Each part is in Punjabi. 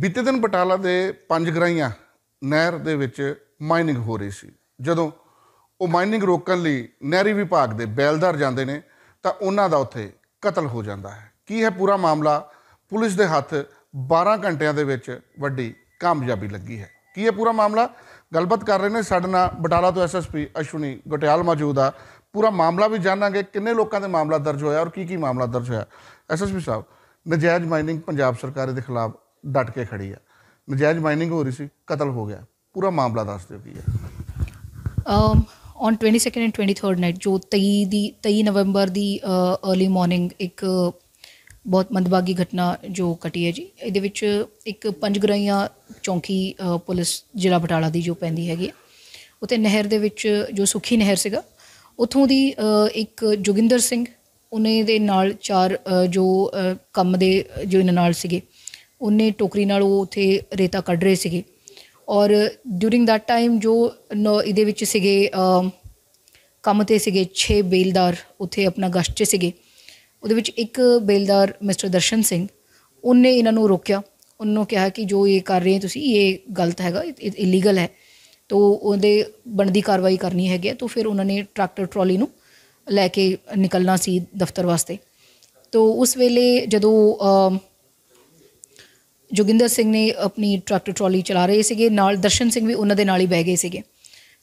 ਬੀਤੇ ਦਿਨ ਬਟਾਲਾ ਦੇ ਪੰਜ ਗਰਾਈਆਂ ਨਹਿਰ ਦੇ ਵਿੱਚ ਮਾਈਨਿੰਗ ਹੋ ਰਹੀ ਸੀ ਜਦੋਂ ਉਹ ਮਾਈਨਿੰਗ ਰੋਕਣ ਲਈ ਨਹਿਰੀ ਵਿਭਾਗ ਦੇ ਬੈਲਦਾਰ ਜਾਂਦੇ ਨੇ ਤਾਂ ਉਹਨਾਂ ਦਾ ਉੱਥੇ ਕਤਲ ਹੋ ਜਾਂਦਾ ਹੈ ਕੀ ਹੈ ਪੂਰਾ ਮਾਮਲਾ ਪੁਲਿਸ ਦੇ ਹੱਥ 12 ਘੰਟਿਆਂ ਦੇ ਵਿੱਚ ਵੱਡੀ ਕਾਮਯਾਬੀ ਲੱਗੀ ਹੈ ਕੀ ਹੈ ਪੂਰਾ ਮਾਮਲਾ ਗੱਲਬਾਤ ਕਰ ਰਹੇ ਨੇ ਸਾਡੇ ਨਾਲ ਬਟਾਲਾ ਤੋਂ ਐਸਐਸਪੀ ਅਸ਼ਵਨੀ ਗਟਿਆਲ ਮੌਜੂਦ ਆ ਪੂਰਾ ਮਾਮਲਾ ਵੀ ਜਾਣਾਂਗੇ ਕਿੰਨੇ ਲੋਕਾਂ ਦੇ ਮਾਮਲਾ ਦਰਜ ਹੋਇਆ ਔਰ ਕੀ ਕੀ ਮਾਮਲਾ ਦਰਜ ਹੋਇਆ ਐਸਐਸਪੀ ਸਾਹਿਬ ਨਜਾਇਜ਼ ਮਾਈਨਿੰਗ ਪੰਜਾਬ ਸਰਕਾਰ ਦੇ ਖਿਲਾਫ ਡਟ ਕੇ ਖੜੀ ਆ ਨਜਾਇਜ਼ ਮਾਈਨਿੰਗ ਹੋ ਰਹੀ ਸੀ ਕਤਲ ਹੋ ਗਿਆ ਪੂਰਾ ਮਾਮਲਾ ਦੱਸ ਦਿਓ ਕੀ um on 22nd and 23rd night ਜੋ 23 ਦੀ 23 ਨਵੰਬਰ ਦੀ अर्ਲੀ ਮਾਰਨਿੰਗ ਇੱਕ ਬਹੁਤ ਮੰਦਭਾਗੀ ਘਟਨਾ ਜੋ ਕਟੀ ਹੈ ਜੀ ਇਹਦੇ ਵਿੱਚ ਇੱਕ ਪੰਜ ਗਰਾਈਆਂ ਚੌਂਕੀ ਪੁਲਿਸ ਜ਼ਿਲ੍ਹਾ ਬਟਾਲਾ ਦੀ ਜੋ ਪੈਂਦੀ ਹੈਗੀ ਉਤੇ ਨਹਿਰ ਦੇ ਵਿੱਚ ਜੋ ਸੁਖੀ ਨਹਿਰ ਸੀਗਾ ਉਥੋਂ ਦੀ ਇੱਕ ਜੋਗਿੰਦਰ ਸਿੰਘ ਉਹਨੇ ਦੇ ਨਾਲ ਚਾਰ ਜੋ ਕੰਮ ਦੇ ਜੋ ਇਹਨਾਂ ਨਾਲ ਸੀਗੇ ਉਹਨੇ ਟੋਕਰੀ ਨਾਲ ਉਹ ਉਥੇ ਰੇਤਾ ਕੱਢ ਰਹੇ ਸੀਗੇ ਔਰ ਡੂਰਿੰਗ ਦੈਟ ਟਾਈਮ ਜੋ ਇਹਦੇ ਵਿੱਚ ਸੀਗੇ ਕੰਮ ਤੇ ਸੀਗੇ 6 ਬੇਲਦਾਰ ਉਥੇ ਆਪਣਾ ਗਸ਼ਤ 'ਚ ਸੀਗੇ ਉਹਦੇ ਵਿੱਚ ਇੱਕ ਬੇਲਦਾਰ ਮਿਸਟਰ ਦਰਸ਼ਨ ਸਿੰਘ ਉਹਨੇ ਇਹਨਾਂ ਨੂੰ ਰੋਕਿਆ ਉਹਨੂੰ ਕਿਹਾ ਕਿ ਜੋ ਇਹ ਕਰ ਰਹੇ ਹੋ ਤੁਸੀਂ ਇਹ ਗਲਤ ਹੈਗਾ ਇਹ ਇਲੀਗਲ ਹੈ ਤੋ ਉਹਦੇ ਬਣਦੀ ਕਾਰਵਾਈ ਕਰਨੀ ਹੈਗੀ ਤੋ ਫਿਰ ਉਹਨਾਂ ਨੇ ਟਰੈਕਟਰ ਟਰਾਲੀ ਨੂੰ ਲੈ ਕੇ ਨਿਕਲਣਾ ਸੀ ਦਫ਼ਤਰ ਵਾਸਤੇ ਤੋ ਉਸ ਵੇਲੇ ਜਦੋਂ ਜੋਗਿੰਦਰ ਸਿੰਘ ਨੇ ਆਪਣੀ ਟਰੈਕਟਰ ਟਰਾਲੀ ਚਲਾ ਰਹੇ ਸੀਗੇ ਨਾਲ ਦਰਸ਼ਨ ਸਿੰਘ ਵੀ ਉਹਨਾਂ ਦੇ ਨਾਲ ਹੀ ਬਹਿ ਗਏ ਸੀਗੇ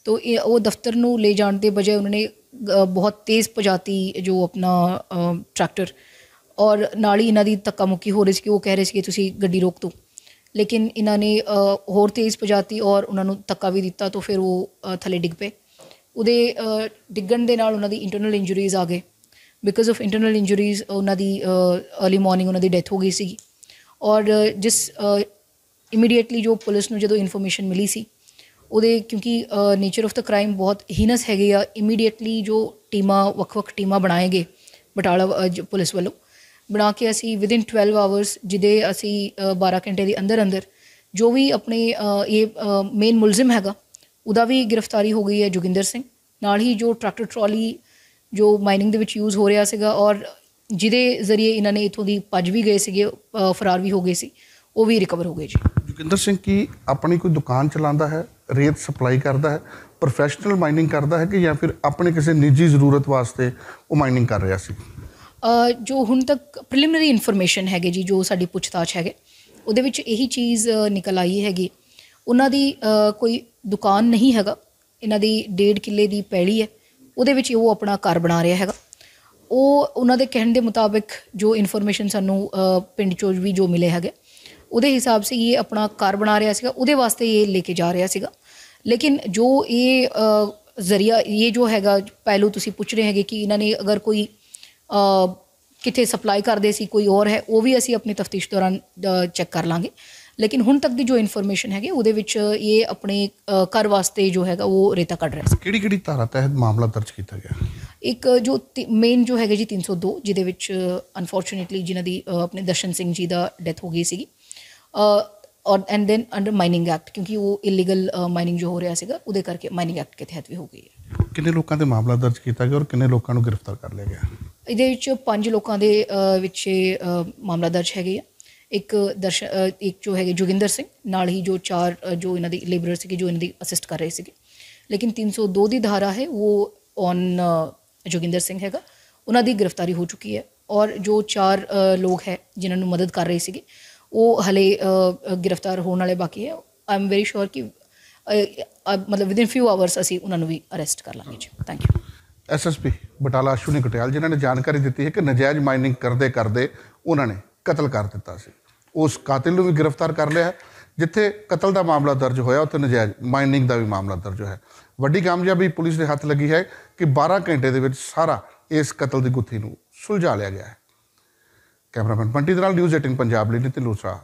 ਤੋਂ ਇਹ ਉਹ ਦਫ਼ਤਰ ਨੂੰ ਲੈ ਜਾਣ ਦੇ ਬਜਾਏ ਉਹਨਾਂ ਨੇ ਬਹੁਤ ਤੇਜ਼ ਪਜਾਤੀ ਜੋ ਆਪਣਾ ਟਰੈਕਟਰ ਔਰ ਨਾਲ ਹੀ ਇਹਨਾਂ ਦੀ ਤੱਕਾ ਮੁੱਕੀ ਹੋ ਰਹੀ ਸੀ ਕਿ ਉਹ ਕਹਿ ਰਹੇ ਸੀ ਕਿ ਤੁਸੀਂ ਗੱਡੀ ਰੋਕ ਦਿਓ ਲੇਕਿਨ ਇਹਨਾਂ ਨੇ ਹੋਰ ਤੇਜ਼ ਪਜਾਤੀ ਔਰ ਉਹਨਾਂ ਨੂੰ ਤੱਕਾ ਵੀ ਦਿੱਤਾ ਤੋਂ ਫਿਰ ਉਹ ਥੱਲੇ ਡਿੱਗ ਪਏ ਉਹਦੇ ਡਿੱਗਣ ਦੇ ਨਾਲ ਉਹਨਾਂ ਦੀ ਇੰਟਰਨਲ ਇੰਜਰੀਜ਼ ਆ ਗਏ ਬਿਕਾਜ਼ ਆਫ ਇੰਟਰਨਲ ਇੰਜਰੀਜ਼ ਉਹਨਾਂ ਦੀ अर्ਲੀ ਮਾਰਨਿੰਗ ਉਹਨਾਂ ਦੀ ਡੈਥ ਹੋ ਗਈ ਸੀ ਔਰ ਜਿਸ ਇਮੀਡੀਏਟਲੀ ਜੋ ਪੁਲਿਸ ਨੂੰ ਜਦੋਂ ਇਨਫੋਰਮੇਸ਼ਨ ਮਿਲੀ ਸੀ ਉਹਦੇ ਕਿਉਂਕਿ ਨੇਚਰ ਆਫ ਦਾ ਕ੍ਰਾਈਮ ਬਹੁਤ ਹੀਨਸ ਹੈਗੇ ਆ ਇਮੀਡੀਏਟਲੀ ਜੋ ਟੀਮਾਂ ਵੱਖ-ਵੱਖ ਟੀਮਾਂ ਬਣਾਏ ਗਏ ਬਟਾਲਾ ਪੁਲਿਸ ਵੱਲੋਂ ਬਣਾ ਕੇ ਅਸੀਂ ਵਿਦ 12 ਆਵਰਸ ਜਿਦੇ ਅਸੀਂ 12 ਘੰਟੇ ਦੇ ਅੰਦਰ ਅੰਦਰ ਜੋ ਵੀ ਆਪਣੇ ਇਹ ਮੇਨ ਮੁਲਜ਼ਮ ਹੈਗਾ ਉਹਦਾ ਵੀ ਗ੍ਰਿਫਤਾਰੀ ਹੋ ਗਈ ਹੈ ਜੁਗਿੰਦਰ ਸਿੰਘ ਨਾਲ ਹੀ ਜੋ ਟਰੈਕਟਰ ਟਰਾਲੀ ਜੋ ਮਾਈਨਿੰਗ ਦੇ ਵਿੱਚ ਯੂਜ਼ ਹੋ ਰਿਹਾ ਸੀਗਾ ਔਰ ਜਿਹਦੇ ਜ਼ਰੀਏ ਇਹਨਾਂ ਨੇ ਇਥੋਂ ਦੀ ਭੱਜ ਵੀ ਗਏ ਸੀਗੇ ਫਰਾਰ ਵੀ ਹੋ ਗਏ ਸੀ ਉਹ ਵੀ ਰਿਕਵਰ ਹੋ ਗਏ ਜੀ ਜੁਗਿੰਦਰ ਸਿੰਘ ਕੀ ਆਪਣੀ ਕੋਈ ਦੁਕਾਨ ਚਲਾਉਂਦਾ ਹੈ ਰੇਤ ਸਪਲਾਈ ਕਰਦਾ ਹੈ ਪ੍ਰੋਫੈਸ਼ਨਲ ਮਾਈਨਿੰਗ ਕਰਦਾ ਹੈ ਕਿ ਜਾਂ ਫਿਰ ਆਪਣੇ ਕਿਸੇ ਨਿੱਜੀ ਜ਼ਰੂਰਤ ਵਾਸਤੇ ਉਹ ਮਾਈਨਿੰਗ ਕਰ ਰਿਹਾ ਸੀ ਅ, ਜੋ ਹੁਣ ਤੱਕ ਪ੍ਰੀਲਿਮਿਨਰੀ ਇਨਫੋਰਮੇਸ਼ਨ ਹੈਗੇ ਜੀ ਜੋ ਸਾਡੀ ਪੁੱਛਤਾਛ ਹੈਗੇ ਉਹਦੇ ਵਿੱਚ ਇਹੀ ਚੀਜ਼ ਨਿਕਲ ਆਈ ਹੈਗੀ ਉਹਨਾਂ ਦੀ ਕੋਈ ਦੁਕਾਨ ਨਹੀਂ ਹੈਗਾ ਇਹਨਾਂ ਦੀ 1.5 ਕਿੱਲੇ ਦੀ ਪੈਲੀ ਹੈ ਉਹਦੇ ਵਿੱਚ ਉਹ ਆਪਣਾ ਘਰ ਬਣਾ ਰਿਹਾ ਹੈਗਾ ਉਹ ਉਹਨਾਂ ਦੇ ਕਹਿਣ ਦੇ ਮੁਤਾਬਿਕ ਜੋ ਇਨਫੋਰਮੇਸ਼ਨ ਸਾਨੂੰ ਪਿੰਡ ਚੋਜ ਵੀ ਜੋ ਮਿਲੇ ਹੈਗੇ ਉਹਦੇ ਹਿਸਾਬ ਸੇ ਇਹ ਆਪਣਾ ਕਾਰ ਬਣਾ ਰਿਹਾ ਸੀਗਾ ਉਹਦੇ ਵਾਸਤੇ ਇਹ ਲੈ ਕੇ ਜਾ ਰਿਹਾ ਸੀਗਾ ਲੇਕਿਨ ਜੋ ਇਹ ਜ਼ਰੀਆ ਇਹ ਜੋ ਹੈਗਾ ਪਹਿਲੂ ਤੁਸੀਂ ਪੁੱਛ ਰਹੇ ਹੈਗੇ ਕਿ ਇਹਨਾਂ ਨੇ ਅਗਰ ਕੋਈ ਕਿਥੇ ਸਪਲਾਈ ਕਰਦੇ ਸੀ ਕੋਈ ਹੋਰ ਹੈ ਉਹ ਵੀ ਅਸੀਂ ਆਪਣੀ ਤਫਤੀਸ਼ ਦੌਰਾਨ ਚੈੱਕ ਕਰ ਲਾਂਗੇ ਲੇਕਿਨ ਹੁਣ ਤੱਕ ਦੀ ਜੋ ਇਨਫੋਰਮੇਸ਼ਨ ਹੈਗੀ ਉਹਦੇ ਵਿੱਚ ਇਹ ਆਪਣੇ ਕਰ ਵਾਸਤੇ ਜੋ ਹੈਗਾ ਉਹ ਰੇਤਾ ਕੱਢ ਰਿਹਾ ਸੀ ਕਿਹੜੀ ਕਿਹੜੀ ਧਾਰਾ ਤਹਿਤ ਮਾਮਲਾ ਦਰਜ ਕੀਤਾ ਗਿਆ ਇੱਕ ਜੋ ਮੇਨ ਜੋ ਹੈਗਾ ਜੀ 302 ਜਿਹਦੇ ਵਿੱਚ ਅਨਫੋਰਚੂਨੇਟਲੀ ਜਿਨ੍ਹਾਂ ਦੀ ਆਪਣੇ ਦਰਸ਼ਨ ਸਿੰਘ ਜੀ ਦਾ ਡੈਥ ਹੋ ਗਈ ਸੀਗੀ ਔਰ and then under mining act ਕਿਉਂਕਿ ਉਹ ਇਲੀਗਲ ਮਾਈਨਿੰਗ ਜੋ ਹੋ ਰਿਹਾ ਸੀਗਾ ਉਹਦੇ ਕਰਕੇ ਮਾਈਨਿੰਗ ਐਕਟ ਦੇ ਤਹਿਤ ਵੀ ਹੋ ਗਈ ਹੈ ਕਿੰਨੇ ਲੋਕਾਂ ਦੇ ਮਾਮਲਾ ਦਰਜ ਕੀਤਾ ਗਿਆ ਔਰ ਕਿੰਨੇ ਲੋਕਾਂ ਨੂੰ ਗ੍ਰਿਫਤਾਰ ਕਰ ਲਿਆ ਗਿਆ ਇਹਦੇ ਵਿੱਚ ਪੰਜ ਲੋਕਾਂ ਦੇ ਵਿੱਚ ਮਾਮਲਾ ਦਰਜ ਹੈਗੇ ਆ ਇੱਕ ਦਰਸ਼ ਇੱਕ ਜੋ ਹੈਗੇ ਜੋਗਿੰਦਰ ਸਿੰਘ ਨਾਲ ਹੀ ਜੋ ਚਾਰ ਜੋ ਇਹਨਾਂ ਦੀ ਲੇਬਰਰ ਸੀਗੇ ਜੋ ਇਹਨਾਂ ਦੀ ਅਸਿਸਟ ਕਰ ਰਹੇ ਸੀਗੇ ਲੇਕਿਨ 302 ਦੀ ਧਾਰਾ ਹੈ ਉਹ ਔਨ ਜੋਗਿੰਦਰ ਸਿੰਘ ਹੈਗਾ ਉਹਨਾਂ ਦੀ ਗ੍ਰਿਫਤਾਰੀ ਹੋ ਚੁੱਕੀ ਹੈ ਔਰ ਜੋ ਚਾਰ ਲੋਕ ਹੈ ਜਿਨ੍ਹਾਂ ਨੂੰ ਮਦਦ ਕਰ ਰਹੇ ਸੀਗੇ ਉਹ ਹਲੇ ਗ੍ਰਿਫਤਾਰ ਹੋਣ ਵਾਲੇ ਬਾਕੀ ਹੈ ਆਈ ਏਮ ਵੈਰੀ ਸ਼ੋਰ ਕਿ ਮਤਲਬ ਵਿਦਿਨ ਫਿਊ ਆਵਰਸ ਅਸੀਂ ਉਹਨਾਂ ਨੂੰ ਵੀ ਅਰੈਸਟ ਕਰ ਲਾਂਗੇ ਜੀ thank you SSP Batala Ashwani Katial ਜਿਨ੍ਹਾਂ ਨੇ ਜਾਣਕਾਰੀ ਦਿੱਤੀ ਹੈ ਕਿ ਨਜਾਇਜ਼ ਮਾਈਨਿੰਗ ਕਰਦੇ ਕਰਦੇ ਉਹਨਾਂ ਨੇ ਕਤਲ ਕਰ ਦਿੱਤਾ ਸੀ ਉਸ ਕਾਤਿਲ ਨੂੰ ਵੀ ਗ੍ਰਿਫਤਾਰ ਕਰ ਲਿਆ ਜਿੱਥੇ ਕਤਲ ਦਾ ਮਾਮਲਾ ਦਰਜ ਹੋਇਆ ਉੱਥੇ ਨਜਾਇਜ਼ ਮਾਈਨਿੰਗ ਦਾ ਵੀ ਮਾਮਲਾ ਦਰਜ ਹੋਇਆ ਵੱਡੀ ਕਾਮਯਾਬੀ ਪੁਲਿਸ ਦੇ ਹੱਥ ਲੱਗੀ ਹੈ ਕਿ 12 ਘੰਟੇ ਦੇ ਵਿੱਚ ਸਾਰਾ ਇਸ ਕਤਲ ਦੀ ਗੁੱਥੀ ਨੂੰ ਸੁਲਝਾ ਲਿਆ ਗਿਆ ਹੈ ਕੈਮਰਾਮੈਨ ਪੰਟੀ ਦਰਾਲ ਨਿਊਜ਼ 18 ਪੰਜਾਬ ਲਈ ਨਿਤਿਨ ਲੋਸਾ